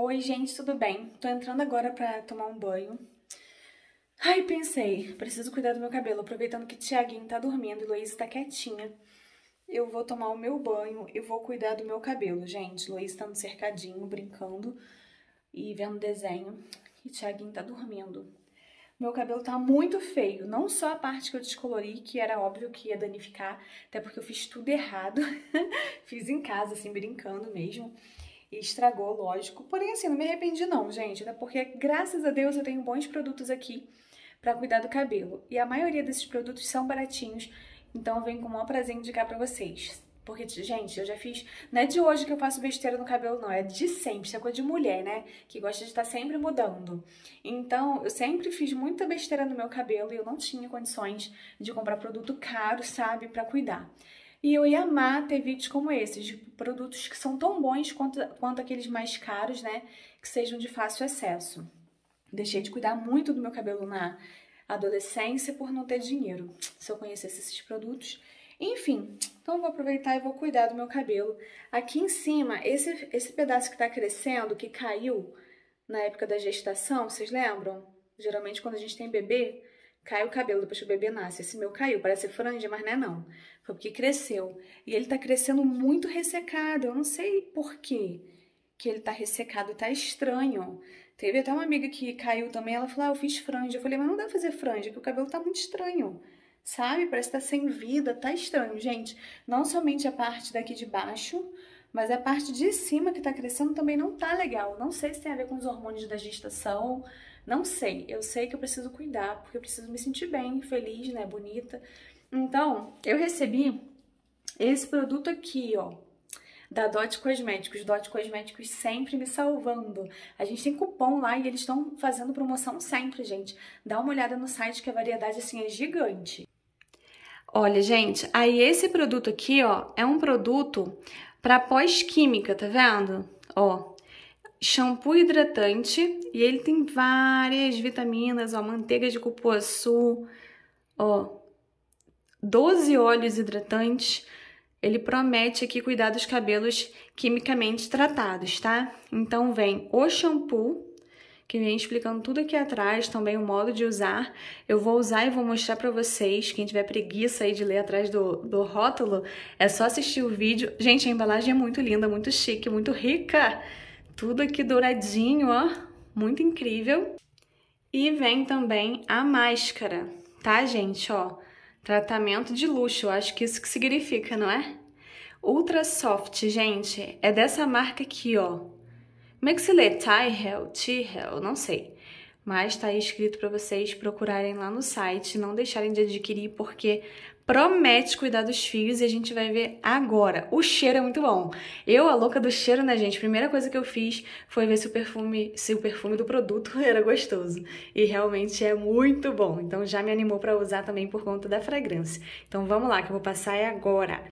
Oi, gente, tudo bem? Tô entrando agora pra tomar um banho. Ai, pensei, preciso cuidar do meu cabelo. Aproveitando que Tiaguinho tá dormindo e Luísa tá quietinha, eu vou tomar o meu banho e vou cuidar do meu cabelo, gente. Luísa tá no cercadinho, brincando e vendo desenho. E Tiaguinho tá dormindo. Meu cabelo tá muito feio, não só a parte que eu descolori, que era óbvio que ia danificar, até porque eu fiz tudo errado. fiz em casa, assim, brincando mesmo e estragou, lógico. Porém, assim, não me arrependi não, gente, até porque, graças a Deus, eu tenho bons produtos aqui para cuidar do cabelo. E a maioria desses produtos são baratinhos, então eu venho com o maior prazer indicar para vocês. Porque, gente, eu já fiz. Não é de hoje que eu faço besteira no cabelo, não. É de sempre. Isso é coisa de mulher, né? Que gosta de estar tá sempre mudando. Então, eu sempre fiz muita besteira no meu cabelo e eu não tinha condições de comprar produto caro, sabe? para cuidar. E eu ia amar ter vídeos como esses, de produtos que são tão bons quanto, quanto aqueles mais caros, né? Que sejam de fácil acesso. Deixei de cuidar muito do meu cabelo na adolescência por não ter dinheiro. Se eu conhecesse esses produtos, enfim, então vou aproveitar e vou cuidar do meu cabelo. Aqui em cima, esse, esse pedaço que tá crescendo, que caiu na época da gestação, vocês lembram? Geralmente quando a gente tem bebê, cai o cabelo depois que o bebê nasce. Esse meu caiu, parece franja, mas não é não. Foi porque cresceu. E ele tá crescendo muito ressecado. Eu não sei por quê que ele tá ressecado, tá estranho. Teve até uma amiga que caiu também, ela falou, ah, eu fiz franja. Eu falei, mas não dá pra fazer franja, porque o cabelo tá muito estranho. Sabe? Parece que tá sem vida, tá estranho, gente. Não somente a parte daqui de baixo, mas a parte de cima que tá crescendo também não tá legal. Não sei se tem a ver com os hormônios da gestação, não sei, eu sei que eu preciso cuidar, porque eu preciso me sentir bem, feliz, né, bonita. Então, eu recebi esse produto aqui, ó, da Dot Cosméticos. Dot Cosméticos sempre me salvando. A gente tem cupom lá e eles estão fazendo promoção sempre, gente. Dá uma olhada no site que a variedade assim é gigante. Olha, gente, aí esse produto aqui, ó, é um produto para pós-química, tá vendo? Ó, shampoo hidratante e ele tem várias vitaminas, ó, manteiga de cupuaçu, ó, 12 óleos hidratantes. Ele promete aqui cuidar dos cabelos quimicamente tratados, tá? Então vem o shampoo, que vem explicando tudo aqui atrás, também o modo de usar. Eu vou usar e vou mostrar para vocês. Quem tiver preguiça aí de ler atrás do, do rótulo, é só assistir o vídeo. Gente, a embalagem é muito linda, muito chique, muito rica. Tudo aqui douradinho, ó, muito incrível. E vem também a máscara, tá, gente? Ó, tratamento de luxo, eu acho que isso que significa, não é? Ultra Soft, gente, é dessa marca aqui, ó. Como é que se lê? Tyrell, Tyrell, não sei. Mas tá aí escrito para vocês procurarem lá no site, não deixarem de adquirir, porque promete cuidar dos filhos e a gente vai ver agora. O cheiro é muito bom. Eu, a louca do cheiro, né, gente? Primeira coisa que eu fiz foi ver se o perfume, se o perfume do produto era gostoso. E realmente é muito bom. Então já me animou para usar também por conta da fragrância. Então vamos lá, que eu vou passar é agora.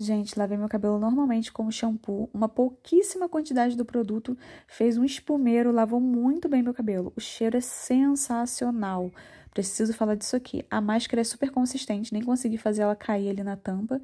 Gente, lavei meu cabelo normalmente com shampoo, uma pouquíssima quantidade do produto, fez um espumeiro, lavou muito bem meu cabelo. O cheiro é sensacional. Preciso falar disso aqui. A máscara é super consistente, nem consegui fazer ela cair ali na tampa.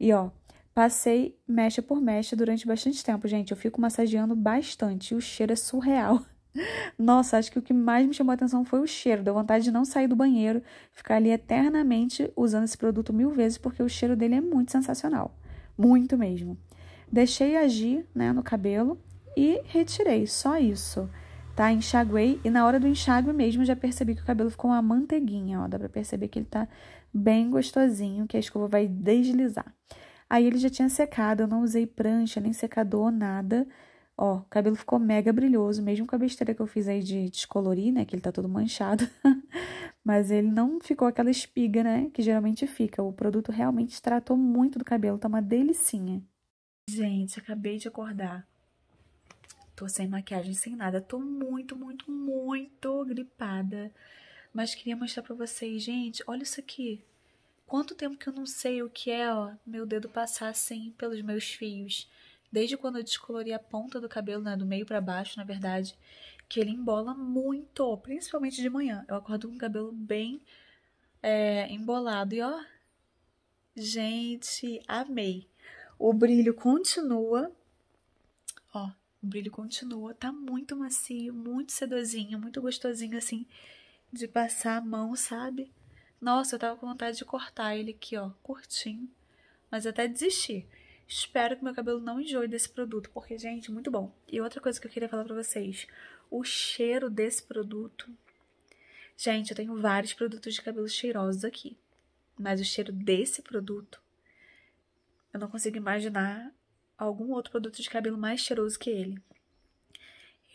E ó, passei mecha por mecha durante bastante tempo, gente. Eu fico massageando bastante. E o cheiro é surreal. Nossa, acho que o que mais me chamou a atenção foi o cheiro. Deu vontade de não sair do banheiro, ficar ali eternamente usando esse produto mil vezes, porque o cheiro dele é muito sensacional. Muito mesmo. Deixei agir né, no cabelo e retirei, só isso tá? Enxaguei e na hora do enxágue mesmo já percebi que o cabelo ficou uma manteiguinha, ó. Dá pra perceber que ele tá bem gostosinho, que a escova vai deslizar. Aí ele já tinha secado, eu não usei prancha, nem secador, nada. Ó, o cabelo ficou mega brilhoso, mesmo com a besteira que eu fiz aí de descolorir, né? Que ele tá todo manchado. Mas ele não ficou aquela espiga, né? Que geralmente fica. O produto realmente tratou muito do cabelo, tá uma delicinha. Gente, acabei de acordar. Tô sem maquiagem, sem nada. Tô muito, muito, muito gripada. Mas queria mostrar pra vocês, gente, olha isso aqui. Quanto tempo que eu não sei o que é, ó, meu dedo passar assim pelos meus fios. Desde quando eu descolori a ponta do cabelo, né, do meio para baixo, na verdade, que ele embola muito, principalmente de manhã. Eu acordo com o cabelo bem é, embolado e ó, gente, amei. O brilho continua, ó, o brilho continua, tá muito macio, muito sedosinho, muito gostosinho assim de passar a mão, sabe? Nossa, eu tava com vontade de cortar ele aqui, ó, curtinho, mas até desisti. Espero que meu cabelo não enjoe desse produto, porque, gente, muito bom. E outra coisa que eu queria falar pra vocês, o cheiro desse produto... Gente, eu tenho vários produtos de cabelo cheirosos aqui, mas o cheiro desse produto, eu não consigo imaginar algum outro produto de cabelo mais cheiroso que ele.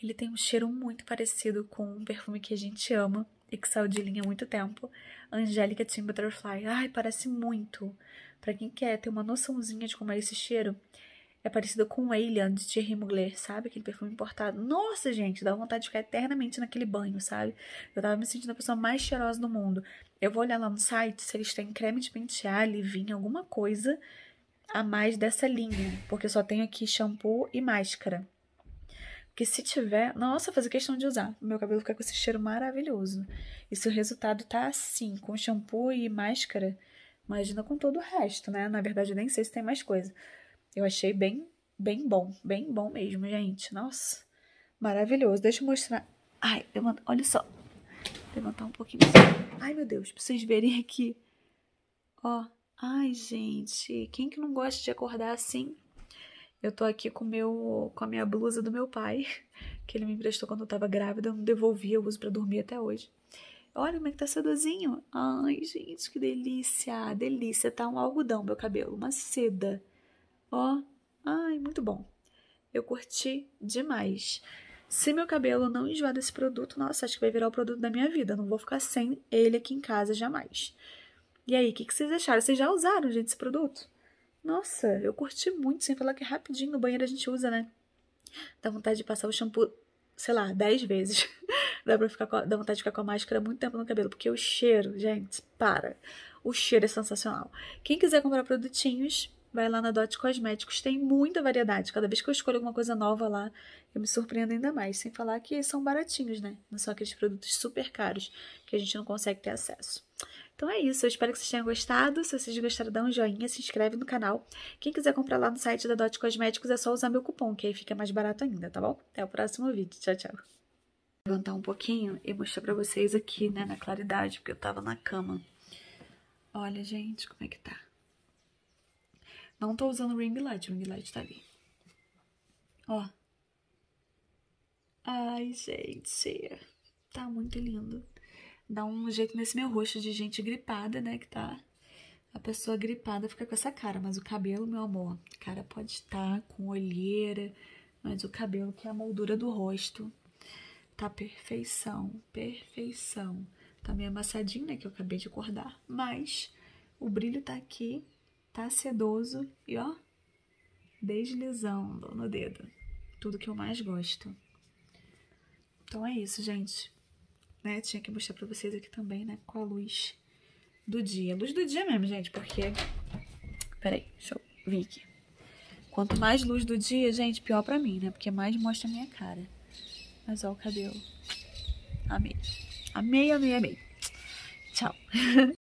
Ele tem um cheiro muito parecido com um perfume que a gente ama e que saiu de linha há muito tempo, Angélica Team Butterfly. Ai, parece muito. Para quem quer ter uma noçãozinha de como é esse cheiro, é parecido com o Alien de Thierry Mugler, sabe? Aquele perfume importado. Nossa, gente, dá vontade de ficar eternamente naquele banho, sabe? Eu tava me sentindo a pessoa mais cheirosa do mundo. Eu vou olhar lá no site se eles têm creme de pentear, livinho, alguma coisa a mais dessa linha, porque eu só tenho aqui shampoo e máscara. Porque se tiver, nossa, fazer questão de usar. Meu cabelo fica com esse cheiro maravilhoso. E se o resultado tá assim, com shampoo e máscara, imagina com todo o resto, né? Na verdade, nem sei se tem mais coisa. Eu achei bem, bem bom, bem bom mesmo, gente. Nossa, maravilhoso. Deixa eu mostrar. Ai, levanta, olha só. Levantar um pouquinho. Ai, meu Deus, pra vocês verem aqui. Ó, Ai, gente, quem que não gosta de acordar assim? Eu tô aqui com, meu, com a minha blusa do meu pai, que ele me emprestou quando eu tava grávida, eu não devolvi, eu uso pra dormir até hoje. Olha como é que tá sedozinho. Ai, gente, que delícia, delícia. Tá um algodão meu cabelo, uma seda. Ó, ai, muito bom. Eu curti demais. Se meu cabelo não enjoar desse produto, nossa, acho que vai virar o produto da minha vida. Não vou ficar sem ele aqui em casa jamais. E aí, o que, que vocês acharam? Vocês já usaram, gente, esse produto? Nossa, eu curti muito, sem falar que é rapidinho no banheiro a gente usa, né? Dá vontade de passar o shampoo, sei lá, 10 vezes. dá, pra ficar dá vontade de ficar com a máscara muito tempo no cabelo, porque o cheiro, gente, para. O cheiro é sensacional. Quem quiser comprar produtinhos, vai lá na Dot Cosméticos, tem muita variedade. Cada vez que eu escolho alguma coisa nova lá, eu me surpreendo ainda mais. Sem falar que são baratinhos, né? Não são aqueles produtos super caros que a gente não consegue ter acesso. Então é isso, eu espero que vocês tenham gostado. Se vocês gostaram, dá um joinha, se inscreve no canal. Quem quiser comprar lá no site da Dot Cosméticos é só usar meu cupom, que aí fica mais barato ainda, tá bom? Até o próximo vídeo. Tchau, tchau. Vou levantar um pouquinho e mostrar pra vocês aqui, né, na claridade, porque eu tava na cama. Olha, gente, como é que tá. Não tô usando ring light, o ring light tá ali. Ó. Ai, gente, tá muito lindo dar um jeito nesse meu rosto de gente gripada, né? Que tá. A pessoa gripada fica com essa cara, mas o cabelo, meu amor, cara pode estar com olheira, mas o cabelo que é a moldura do rosto tá perfeição, perfeição. Tá meio amassadinho, né? Que eu acabei de acordar, mas o brilho tá aqui, tá sedoso e ó, deslizando no dedo. Tudo que eu mais gosto. Então é isso, gente né? Tinha que mostrar pra vocês aqui também, né? Com a luz do dia. Luz do dia mesmo, gente, porque... Peraí, deixa eu vir aqui. Quanto mais luz do dia, gente, pior pra mim, né? Porque mais mostra a minha cara. Mas ó o cabelo. Amei. Amei, amei, amei. Tchau.